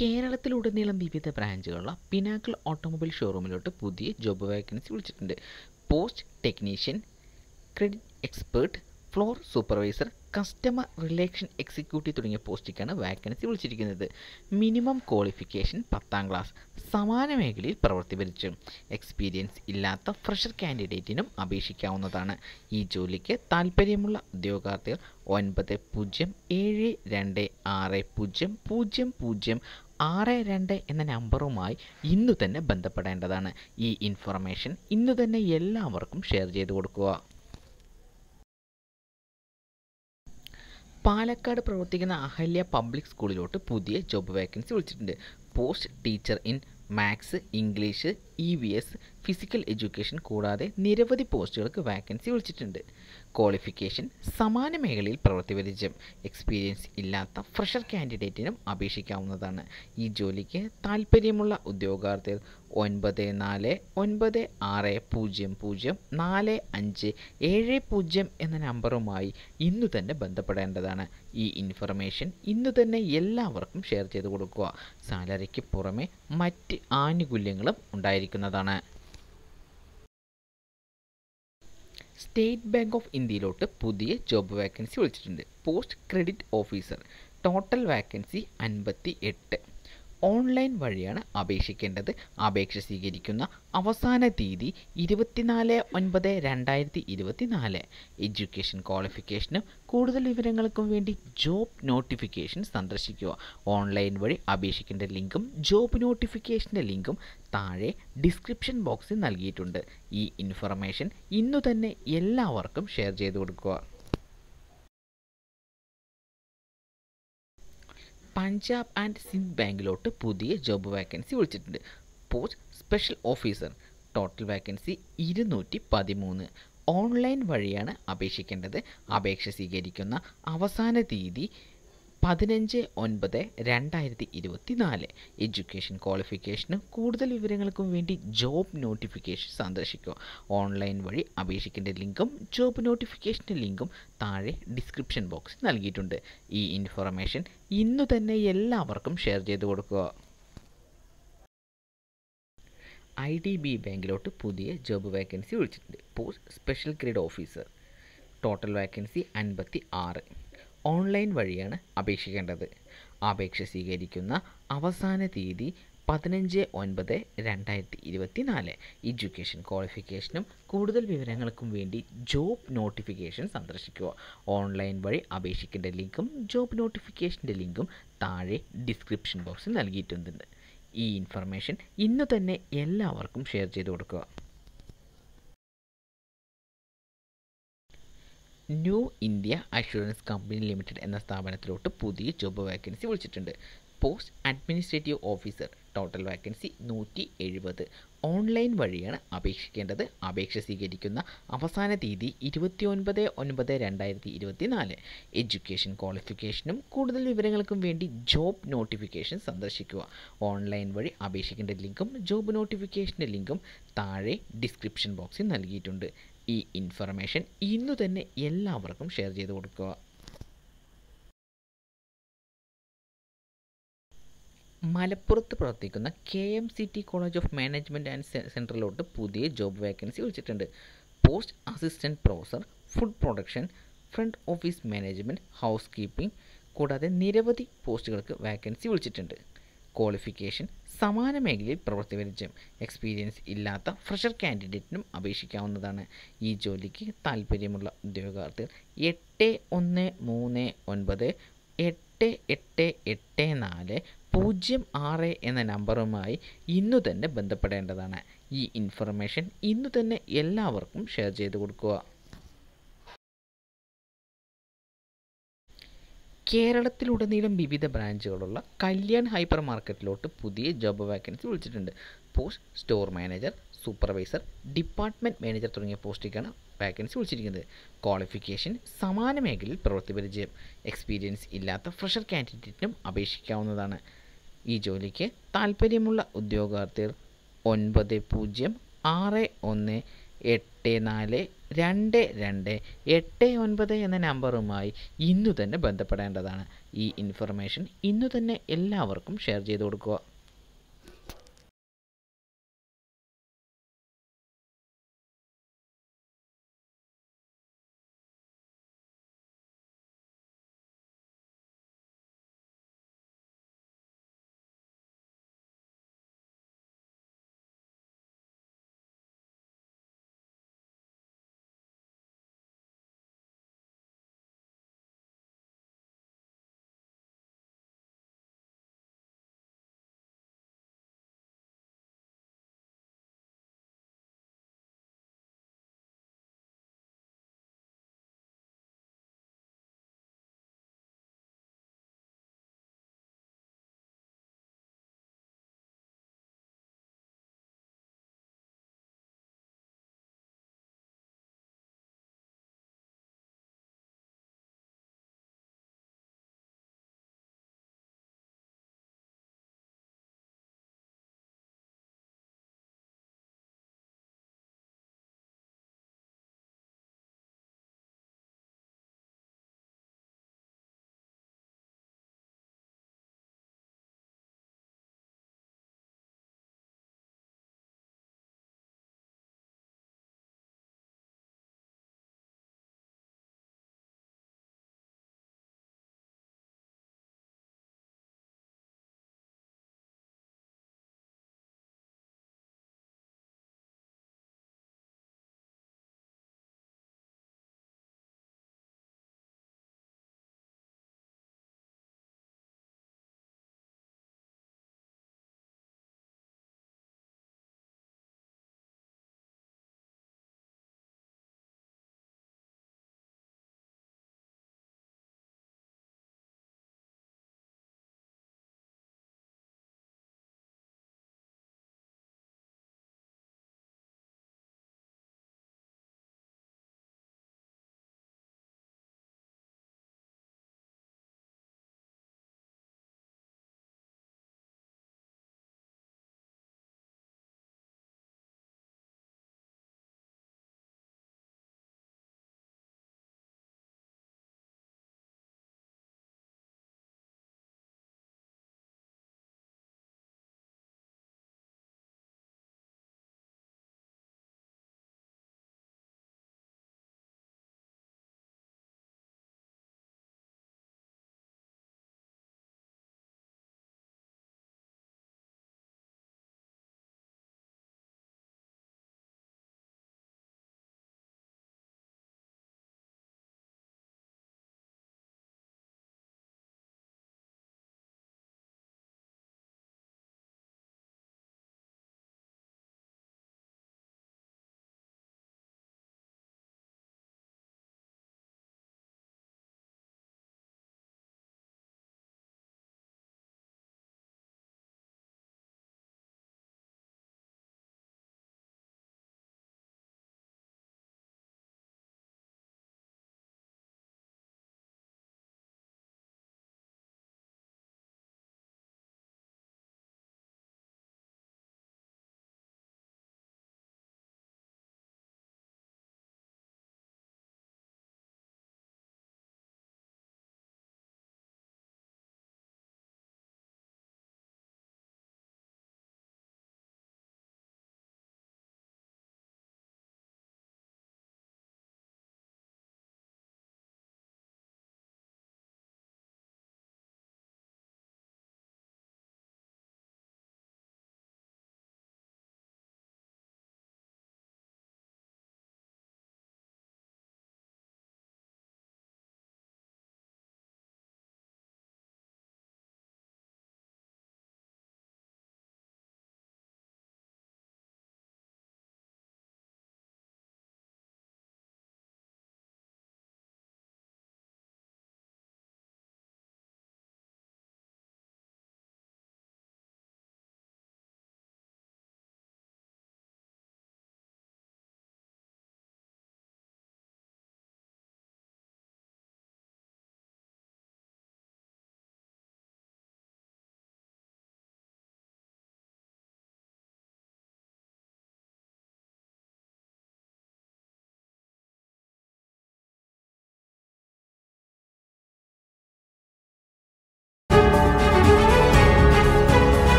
കേരളത്തിലുടനീളം വിവിധ ബ്രാഞ്ചുകളുള്ള pinnacle automobile ഷോറൂമിലോട്ട് പുതിയ ജോബ് വേക്കൻസി വിളിച്ചിട്ടുണ്ട് post technician credit expert floor supervisor customer relation executive തുടങ്ങിയ പോസ്റ്റിക്കാണ് വാക്കൻസി വിളിച്ചിരിക്കുന്നത് മിനിമം ക്വാളിഫിക്കേഷൻ പത്താം ക്ലാസ് സമാന മേഖലയിൽ പ്രവർത്തി വരിച്ചു എക്സ്പീരിയൻസ് ഇല്ലാത്ത ഫ്രഷർ കാൻഡിഡേറ്റിനും അപേക്ഷിക്കാവുന്നതാണ് ഈ ജോലിക്ക് താൽപ്പര്യമുള്ള ഉദ്യോഗാർത്ഥികൾ ഒൻപത് പൂജ്യം ഏഴ് രണ്ട് ആറ് പൂജ്യം പൂജ്യം പൂജ്യം ആറ് രണ്ട് എന്ന നമ്പറുമായി ഇന്നു തന്നെ ബന്ധപ്പെടേണ്ടതാണ് ഈ ഇൻഫർമേഷൻ ഇന്ന് തന്നെ എല്ലാവർക്കും ഷെയർ ചെയ്തു കൊടുക്കുക പാലക്കാട് പ്രവർത്തിക്കുന്ന അഹല്യ പബ്ലിക് സ്കൂളിലോട്ട് പുതിയ ജോബ് വേക്കൻസി വിളിച്ചിട്ടുണ്ട് post teacher in maths English E V S physical education കൂടാതെ നിരവധി പോസ്റ്റുകൾക്ക് വാക്കൻസി വിളിച്ചിട്ടുണ്ട് ക്വാളിഫിക്കേഷൻ സമാന മേഖലയിൽ പ്രവൃത്തി പരിചയം എക്സ്പീരിയൻസ് ഇല്ലാത്ത ഫ്രഷർ കാൻഡിഡേറ്റിനും അപേക്ഷിക്കാവുന്നതാണ് ഈ ജോലിക്ക് താൽപ്പര്യമുള്ള ഉദ്യോഗാർത്ഥികൾ ഒൻപത് നാല് ഒൻപത് ആറ് പൂജ്യം പൂജ്യം നാല് അഞ്ച് ഏഴ് പൂജ്യം എന്ന നമ്പറുമായി ഇന്നു തന്നെ ബന്ധപ്പെടേണ്ടതാണ് ഈ ഇൻഫർമേഷൻ ഇന്നു തന്നെ എല്ലാവർക്കും ഷെയർ ചെയ്ത് കൊടുക്കുക സാലറിക്ക് പുറമെ മറ്റ് ആനുകൂല്യങ്ങളും ഉണ്ടായിരിക്കും അറിയിക്കുന്നതാണ് സ്റ്റേറ്റ് ബാങ്ക് ഓഫ് ഇന്ത്യയിലോട്ട് പുതിയ ജോബ് വേക്കൻസി വിളിച്ചിട്ടുണ്ട് post credit officer total vacancy അൻപത്തി എട്ട് ഓൺലൈൻ വഴിയാണ് അപേക്ഷിക്കേണ്ടത് അപേക്ഷ സ്വീകരിക്കുന്ന അവസാന തീയതി ഇരുപത്തിനാല് ഒൻപത് രണ്ടായിരത്തി നാല് എഡ്യൂക്കേഷൻ ക്വാളിഫിക്കേഷനും കൂടുതൽ വിവരങ്ങൾക്കും വേണ്ടി ജോബ് നോട്ടിഫിക്കേഷൻ സന്ദർശിക്കുക ഓൺലൈൻ വഴി അപേക്ഷിക്കേണ്ട ലിങ്കും ജോബ് നോട്ടിഫിക്കേഷൻ്റെ ലിങ്കും താഴെ ഡിസ്ക്രിപ്ഷൻ ബോക്സിൽ നൽകിയിട്ടുണ്ട് ഈ ഇൻഫർമേഷൻ ഇന്നു തന്നെ എല്ലാവർക്കും ഷെയർ ചെയ്തു കൊടുക്കുക പഞ്ചാബ് ആൻഡ് സിന്ധ് ബാങ്കിലോട്ട് പുതിയ ജോബ് വാക്കൻസി വിളിച്ചിട്ടുണ്ട് post special officer total vacancy ഇരുന്നൂറ്റി പതിമൂന്ന് ഓൺലൈൻ വഴിയാണ് അപേക്ഷിക്കേണ്ടത് അപേക്ഷ സ്വീകരിക്കുന്ന അവസാന തീയതി പതിനഞ്ച് ഒൻപത് രണ്ടായിരത്തി ഇരുപത്തി നാല് എഡ്യൂക്കേഷൻ ക്വാളിഫിക്കേഷന് കൂടുതൽ വിവരങ്ങൾക്കും വേണ്ടി ജോബ് നോട്ടിഫിക്കേഷൻ സന്ദർശിക്കുക ഓൺലൈൻ വഴി അപേക്ഷിക്കേണ്ട ലിങ്കും ജോബ് നോട്ടിഫിക്കേഷൻ്റെ ലിങ്കും താഴെ ഡിസ്ക്രിപ്ഷൻ ബോക്സിൽ നൽകിയിട്ടുണ്ട് ഈ ഇൻഫർമേഷൻ ഇന്നു തന്നെ എല്ലാവർക്കും ഷെയർ ചെയ്ത് കൊടുക്കുക ഐ ഡി ബി ബാങ്കിലോട്ട് പുതിയ ജോബ് വേക്കൻസി വിളിച്ചിട്ടുണ്ട് post special grade officer total vacancy അൻപത്തി ആറ് ഓൺലൈൻ വഴിയാണ് അപേക്ഷിക്കേണ്ടത് അപേക്ഷ സ്വീകരിക്കുന്ന അവസാന തീയതി പതിനഞ്ച് ഒൻപത് രണ്ടായിരത്തി ഇരുപത്തി നാല് എഡ്യൂക്കേഷൻ ക്വാളിഫിക്കേഷനും കൂടുതൽ വിവരങ്ങൾക്കും വേണ്ടി ജോബ് നോട്ടിഫിക്കേഷൻ സന്ദർശിക്കുക ഓൺലൈൻ വഴി അപേക്ഷിക്കേണ്ട ലിങ്കും ജോബ് നോട്ടിഫിക്കേഷൻ്റെ ലിങ്കും താഴെ ഡിസ്ക്രിപ്ഷൻ ബോക്സിൽ നൽകിയിട്ടുണ്ട് ഈ ഇൻഫർമേഷൻ ഇന്ന് തന്നെ എല്ലാവർക്കും ഷെയർ ചെയ്ത് കൊടുക്കുക New India Assurance Company Limited എന്ന സ്ഥാപനത്തിലോട്ട് പുതിയ ജോബ് വാക്കൻസി വിളിച്ചിട്ടുണ്ട് post administrative officer total vacancy നൂറ്റി എഴുപത് ഓൺലൈൻ വഴിയാണ് അപേക്ഷിക്കേണ്ടത് അപേക്ഷ സ്വീകരിക്കുന്ന അവസാന തീയതി ഇരുപത്തി ഒൻപത് ഒൻപത് രണ്ടായിരത്തി ഇരുപത്തി നാല് എഡ്യൂക്കേഷൻ ക്വാളിഫിക്കേഷനും കൂടുതൽ വിവരങ്ങൾക്കും വേണ്ടി ജോബ് നോട്ടിഫിക്കേഷൻ സന്ദർശിക്കുക ഓൺലൈൻ വഴി അപേക്ഷിക്കേണ്ട ലിങ്കും ജോബ് നോട്ടിഫിക്കേഷൻ്റെ ലിങ്കും താഴെ ഡിസ്ക്രിപ്ഷൻ ബോക്സിൽ നൽകിയിട്ടുണ്ട് ഈ ഇൻഫർമേഷൻ ഇന്നു തന്നെ എല്ലാവർക്കും ഷെയർ ചെയ്ത് കൊടുക്കുക മലപ്പുറത്ത് പ്രവർത്തിക്കുന്ന K M C T College of Management and സെൻട്രലോട്ട് പുതിയ ജോബ് വേക്കൻസി വിളിച്ചിട്ടുണ്ട് post assistant professor food production front office management housekeeping കൂടാതെ നിരവധി പോസ്റ്റുകൾക്ക് വാക്കൻസി വിളിച്ചിട്ടുണ്ട് ക്വാളിഫിക്കേഷൻ സമാന മേഖലയിൽ പ്രവർത്തിവരിച്ച് എക്സ്പീരിയൻസ് ഇല്ലാത്ത ഫ്രഷർ കാൻഡിഡേറ്റിനും അപേക്ഷിക്കാവുന്നതാണ് ഈ ജോലിക്ക് താൽപ്പര്യമുള്ള ഉദ്യോഗാർത്ഥികൾ എട്ട് ഒന്ന് മൂന്ന് ഒൻപത് എട്ട് എട്ട് എട്ട് നാല് പൂജ്യം ആറ് എന്ന നമ്പറുമായി ഇന്നു തന്നെ ബന്ധപ്പെടേണ്ടതാണ് ഈ ഇൻഫർമേഷൻ ഇന്നു തന്നെ എല്ലാവർക്കും ഷെയർ ചെയ്ത് കൊടുക്കുക കേരളത്തിലുടനീളം വിവിധ ബ്രാഞ്ചുകളുള്ള കല്യാൺ ഹൈപ്പർ മാർക്കറ്റിലോട്ട് പുതിയ ജോബ് വാക്കൻസി വിളിച്ചിട്ടുണ്ട് post store manager supervisor department manager തുടങ്ങിയ പോസ്റ്റിലേക്കാണ് വാക്കൻസി വിളിച്ചിരിക്കുന്നത് ക്വാളിഫിക്കേഷൻ സമാന മേഖലയിൽ പ്രവൃത്തി പരിചയം എക്സ്പീരിയൻസ് ഇല്ലാത്ത ഫ്രഷർ കാൻഡിഡേറ്റിനും അപേക്ഷിക്കാവുന്നതാണ് ഈ ജോലിക്ക് താൽപ്പര്യമുള്ള ഉദ്യോഗാർത്ഥികൾ ഒൻപത് പൂജ്യം ആറ് ഒന്ന് എട്ട് എട്ട് നാല് രണ്ട് രണ്ട് എട്ട് ഒൻപത് എന്ന നമ്പറുമായി ഇന്നു തന്നെ ബന്ധപ്പെടേണ്ടതാണ് ഈ ഇൻഫർമേഷൻ ഇന്നു തന്നെ എല്ലാവർക്കും ഷെയർ ചെയ്തു കൊടുക്കുക